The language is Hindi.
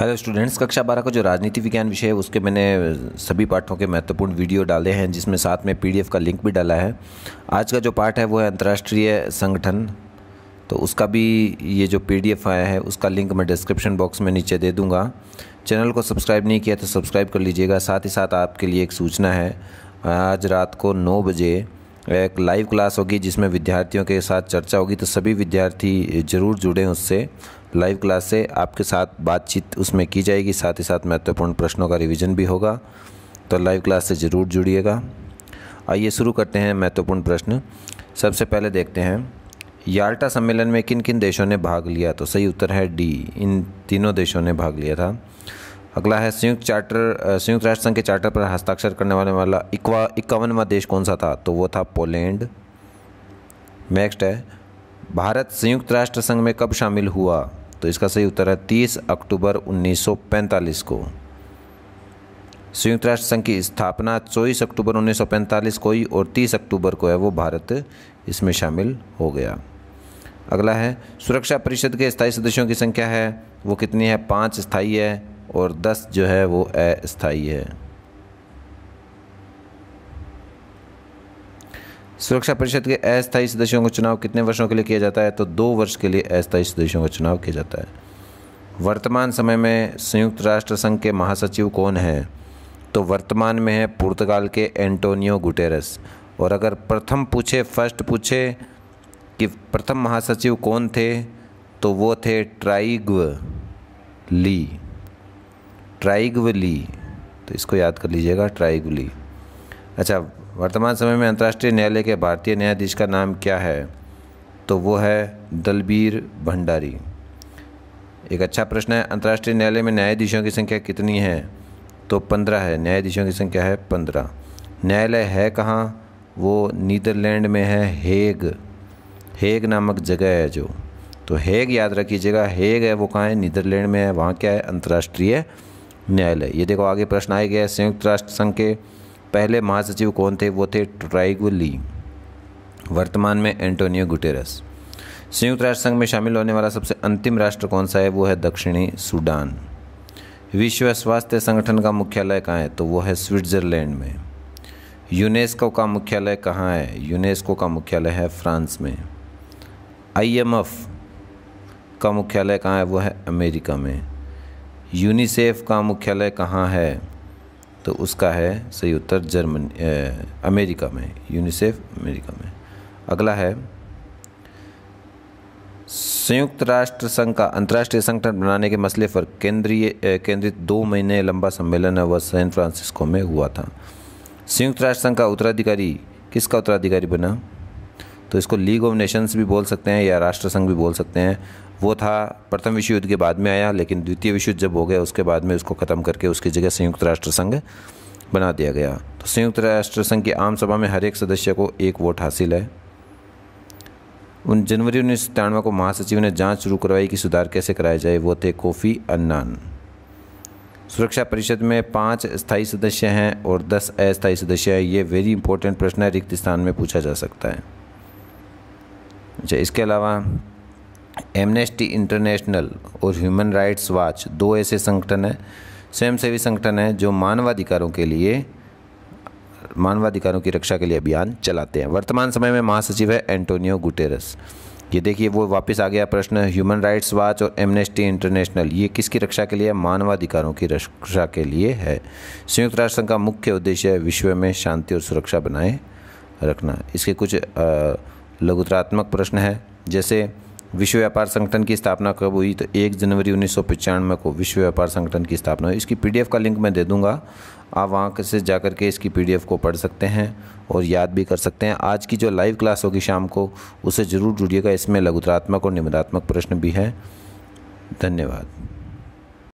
हेलो स्टूडेंट्स कक्षा बारह का जो राजनीति विज्ञान विषय है उसके मैंने सभी पाठों के महत्वपूर्ण वीडियो डाले हैं जिसमें साथ में पीडीएफ का लिंक भी डाला है आज का जो पाठ है वो है अंतर्राष्ट्रीय संगठन तो उसका भी ये जो पीडीएफ आया है उसका लिंक मैं डिस्क्रिप्शन बॉक्स में नीचे दे दूँगा चैनल को सब्सक्राइब नहीं किया तो सब्सक्राइब कर लीजिएगा साथ ही साथ आपके लिए एक सूचना है आज रात को नौ बजे एक लाइव क्लास होगी जिसमें विद्यार्थियों के साथ चर्चा होगी तो सभी विद्यार्थी ज़रूर जुड़ें उससे लाइव क्लास से आपके साथ बातचीत उसमें की जाएगी साथ ही साथ महत्वपूर्ण प्रश्नों का रिवीजन भी होगा तो लाइव क्लास से ज़रूर जुड़िएगा आइए शुरू करते हैं महत्वपूर्ण प्रश्न सबसे पहले देखते हैं याल्टा सम्मेलन में किन किन देशों ने भाग लिया तो सही उत्तर है डी इन तीनों देशों ने भाग लिया था अगला है संयुक्त चार्टर संयुक्त राष्ट्र संघ के चार्टर पर हस्ताक्षर करने वाले वाला इक्वा इक्यावनवा देश कौन सा था तो वो था पोलैंड नेक्स्ट है भारत संयुक्त राष्ट्र संघ में कब शामिल हुआ तो इसका सही उत्तर है 30 अक्टूबर 1945 को संयुक्त राष्ट्र संघ की स्थापना 24 अक्टूबर 1945 को ही और 30 अक्टूबर को है वो भारत इसमें शामिल हो गया अगला है सुरक्षा परिषद के स्थायी सदस्यों की संख्या है वो कितनी है पाँच स्थाई है और दस जो है वो अस्थाई है सुरक्षा परिषद के अस्थायी सदस्यों का चुनाव कितने वर्षों के लिए किया जाता है तो दो वर्ष के लिए अस्थायी सदस्यों का चुनाव किया जाता है वर्तमान समय में संयुक्त राष्ट्र संघ के महासचिव कौन है तो वर्तमान में है पुर्तगाल के एंटोनियो गुटेरस और अगर प्रथम पूछे फर्स्ट पूछे कि प्रथम महासचिव कौन थे तो वो थे ट्राइग ली ट्राइगवली तो इसको याद कर लीजिएगा ट्राइगवली अच्छा वर्तमान समय में अंतर्राष्ट्रीय न्यायालय के भारतीय न्यायाधीश का नाम क्या है तो वो है दलबीर भंडारी एक अच्छा प्रश्न है अंतर्राष्ट्रीय न्यायालय में न्यायाधीशों की संख्या कितनी है तो पंद्रह है न्यायाधीशों की संख्या है पंद्रह न्यायालय है कहाँ वो नीदरलैंड में है हेग हेग नामक जगह है जो तो हेग याद रखिएगा हेग है वो कहाँ है नीदरलैंड में है वहाँ क्या है अंतर्राष्ट्रीय न्यायालय ये देखो आगे प्रश्न आया गया संयुक्त राष्ट्र संघ के पहले महासचिव कौन थे वो थे ट्राइगुली वर्तमान में एंटोनियो गुटेरस संयुक्त राष्ट्र संघ में शामिल होने वाला सबसे अंतिम राष्ट्र कौन सा है वो है दक्षिणी सूडान विश्व स्वास्थ्य संगठन का मुख्यालय कहाँ है तो वो है स्विट्जरलैंड में यूनेस्को का मुख्यालय कहाँ है यूनेस्को का मुख्यालय है फ्रांस में आईएमएफ का मुख्यालय कहाँ है वो है अमेरिका में यूनिसेफ का मुख्यालय कहाँ है तो उसका है सही उत्तर जर्मनी अमेरिका में यूनिसेफ अमेरिका में अगला है संयुक्त राष्ट्र संघ का अंतर्राष्ट्रीय संगठन बनाने के मसले पर केंद्रीय केंद्रित दो महीने लंबा सम्मेलन है वह सैन फ्रांसिस्को में हुआ था संयुक्त राष्ट्र संघ का उत्तराधिकारी किसका उत्तराधिकारी बना तो इसको लीग ऑफ नेशंस भी बोल सकते हैं या राष्ट्र संघ भी बोल सकते हैं वो था प्रथम विश्व युद्ध के बाद में आया लेकिन द्वितीय विश्व युद्ध जब हो गया उसके बाद में उसको ख़त्म करके उसकी जगह संयुक्त राष्ट्र संघ बना दिया गया तो संयुक्त राष्ट्र संघ की आम सभा में हर एक सदस्य को एक वोट हासिल है उन जनवरी उन्नीस को महासचिव ने जांच शुरू करवाई कि सुधार कैसे कराया जाए वो थे कोफ़ी अन्नान सुरक्षा परिषद में पाँच स्थायी सदस्य हैं और दस अस्थायी सदस्य हैं ये वेरी इंपॉर्टेंट प्रश्न है रिक्त स्थान में पूछा जा सकता है अच्छा इसके अलावा एमनेस्टी इंटरनेशनल और ह्यूमन राइट्स वॉच दो ऐसे संगठन हैं स्वयंसेवी संगठन हैं जो मानवाधिकारों के लिए मानवाधिकारों की रक्षा के लिए अभियान चलाते हैं वर्तमान समय में महासचिव है एंटोनियो गुटेरस ये देखिए वो वापस आ गया प्रश्न ह्यूमन राइट्स वॉच और एमनेस्टी इंटरनेशनल ये किसकी रक्षा के लिए मानवाधिकारों की रक्षा के लिए है संयुक्त राष्ट्र संघ का मुख्य उद्देश्य है विश्व में शांति और सुरक्षा बनाए रखना इसके कुछ आ, लघुतरात्मक प्रश्न है जैसे विश्व व्यापार संगठन की स्थापना कब हुई तो एक जनवरी उन्नीस को विश्व व्यापार संगठन की स्थापना हुई इसकी पीडीएफ का लिंक मैं दे दूंगा आप वहाँ से जा कर के इसकी पीडीएफ को पढ़ सकते हैं और याद भी कर सकते हैं आज की जो लाइव क्लास होगी शाम को उसे ज़रूर जुड़िएगा इसमें लघुतरात्मक और निबंधात्मक प्रश्न भी है धन्यवाद